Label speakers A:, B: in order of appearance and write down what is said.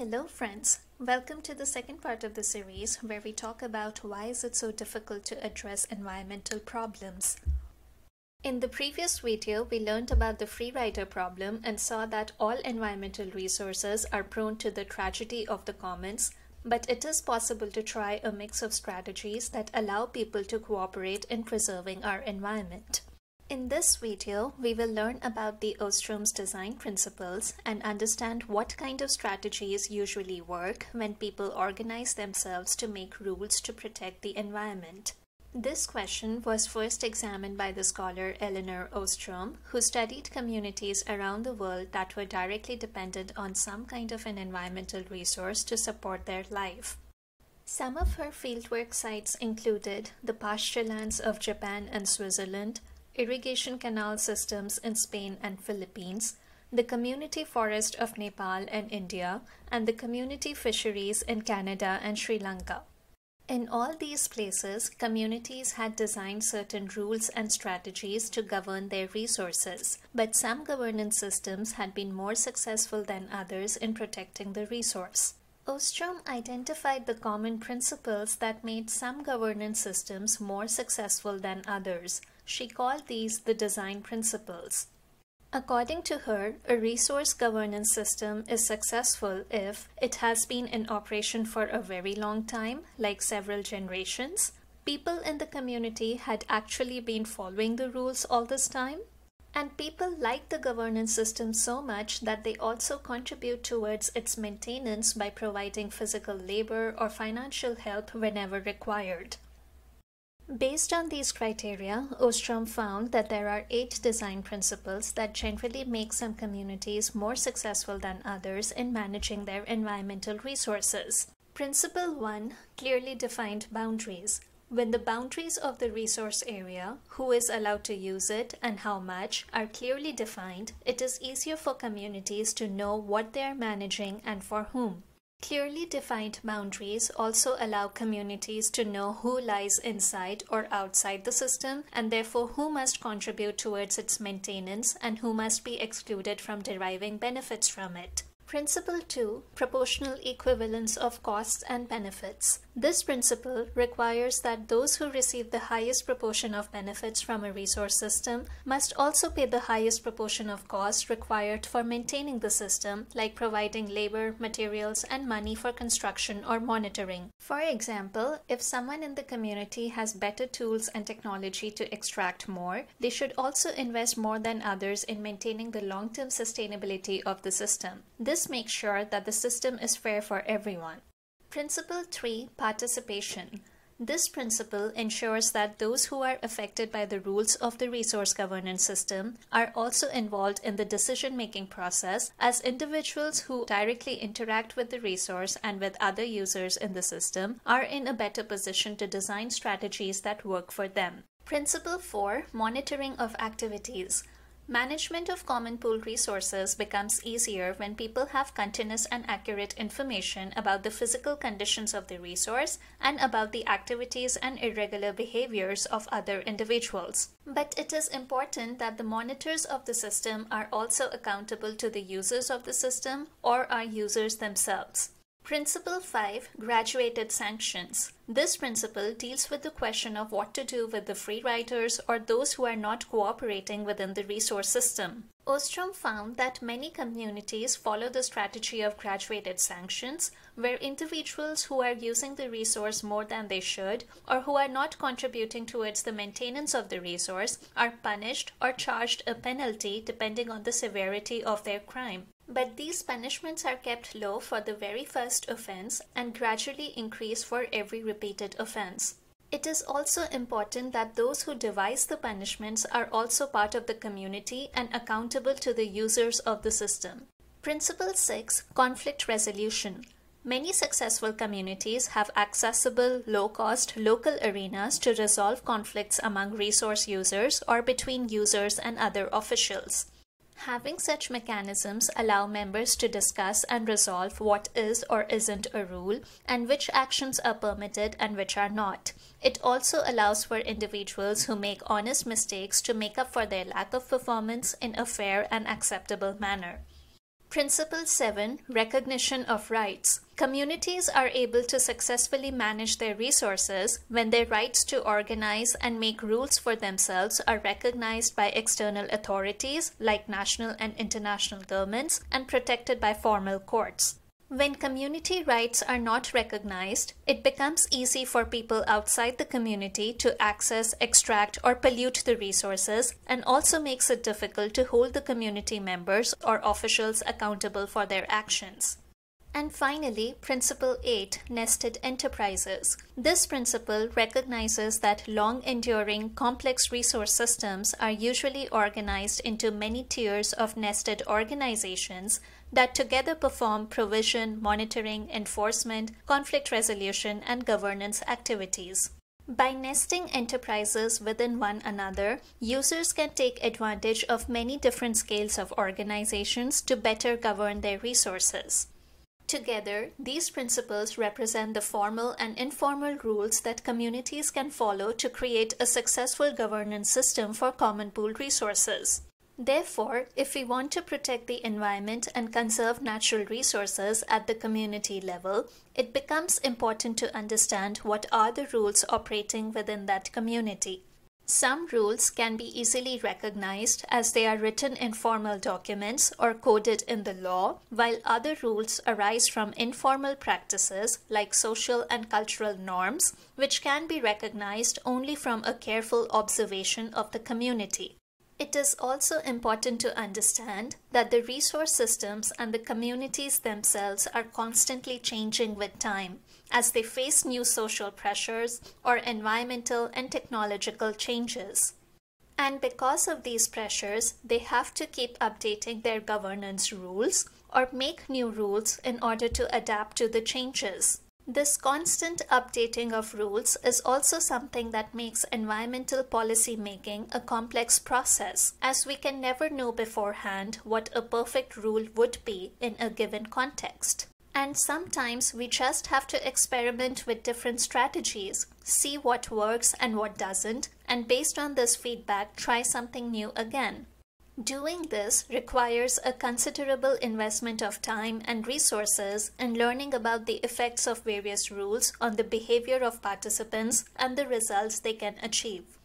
A: Hello friends. Welcome to the second part of the series where we talk about why is it so difficult to address environmental problems. In the previous video, we learned about the free rider problem and saw that all environmental resources are prone to the tragedy of the commons, but it is possible to try a mix of strategies that allow people to cooperate in preserving our environment. In this video, we will learn about the Ostrom's design principles and understand what kind of strategies usually work when people organize themselves to make rules to protect the environment. This question was first examined by the scholar Eleanor Ostrom, who studied communities around the world that were directly dependent on some kind of an environmental resource to support their life. Some of her fieldwork sites included the pasture lands of Japan and Switzerland, irrigation canal systems in Spain and Philippines, the community forest of Nepal and India, and the community fisheries in Canada and Sri Lanka. In all these places, communities had designed certain rules and strategies to govern their resources, but some governance systems had been more successful than others in protecting the resource. Ostrom identified the common principles that made some governance systems more successful than others, she called these the design principles. According to her, a resource governance system is successful if it has been in operation for a very long time, like several generations, people in the community had actually been following the rules all this time, and people like the governance system so much that they also contribute towards its maintenance by providing physical labor or financial help whenever required. Based on these criteria, Ostrom found that there are eight design principles that generally make some communities more successful than others in managing their environmental resources. Principle 1 clearly defined boundaries. When the boundaries of the resource area, who is allowed to use it and how much, are clearly defined, it is easier for communities to know what they are managing and for whom. Clearly defined boundaries also allow communities to know who lies inside or outside the system and therefore who must contribute towards its maintenance and who must be excluded from deriving benefits from it. Principle 2 Proportional Equivalence of Costs and Benefits. This principle requires that those who receive the highest proportion of benefits from a resource system must also pay the highest proportion of cost required for maintaining the system, like providing labor, materials, and money for construction or monitoring. For example, if someone in the community has better tools and technology to extract more, they should also invest more than others in maintaining the long term sustainability of the system. This this makes sure that the system is fair for everyone. Principle 3 Participation This principle ensures that those who are affected by the rules of the resource governance system are also involved in the decision making process as individuals who directly interact with the resource and with other users in the system are in a better position to design strategies that work for them. Principle 4 Monitoring of Activities Management of common pool resources becomes easier when people have continuous and accurate information about the physical conditions of the resource and about the activities and irregular behaviors of other individuals. But it is important that the monitors of the system are also accountable to the users of the system or are users themselves. Principle 5 Graduated Sanctions. This principle deals with the question of what to do with the free riders or those who are not cooperating within the resource system. Ostrom found that many communities follow the strategy of graduated sanctions, where individuals who are using the resource more than they should or who are not contributing towards the maintenance of the resource are punished or charged a penalty depending on the severity of their crime. But these punishments are kept low for the very first offense and gradually increase for every repeated offense. It is also important that those who devise the punishments are also part of the community and accountable to the users of the system. Principle 6 Conflict Resolution Many successful communities have accessible, low cost, local arenas to resolve conflicts among resource users or between users and other officials. Having such mechanisms allow members to discuss and resolve what is or isn't a rule and which actions are permitted and which are not. It also allows for individuals who make honest mistakes to make up for their lack of performance in a fair and acceptable manner. Principle 7 Recognition of Rights Communities are able to successfully manage their resources when their rights to organize and make rules for themselves are recognized by external authorities like national and international governments and protected by formal courts. When community rights are not recognized, it becomes easy for people outside the community to access, extract, or pollute the resources and also makes it difficult to hold the community members or officials accountable for their actions. And finally, Principle 8 Nested Enterprises. This principle recognizes that long enduring complex resource systems are usually organized into many tiers of nested organizations that together perform provision, monitoring, enforcement, conflict resolution, and governance activities. By nesting enterprises within one another, users can take advantage of many different scales of organizations to better govern their resources. Together, these principles represent the formal and informal rules that communities can follow to create a successful governance system for common pool resources. Therefore, if we want to protect the environment and conserve natural resources at the community level, it becomes important to understand what are the rules operating within that community. Some rules can be easily recognized as they are written in formal documents or coded in the law, while other rules arise from informal practices like social and cultural norms, which can be recognized only from a careful observation of the community. It is also important to understand that the resource systems and the communities themselves are constantly changing with time, as they face new social pressures or environmental and technological changes. And because of these pressures, they have to keep updating their governance rules or make new rules in order to adapt to the changes. This constant updating of rules is also something that makes environmental policy making a complex process, as we can never know beforehand what a perfect rule would be in a given context. And sometimes we just have to experiment with different strategies, see what works and what doesn't, and based on this feedback, try something new again. Doing this requires a considerable investment of time and resources in learning about the effects of various rules on the behavior of participants and the results they can achieve.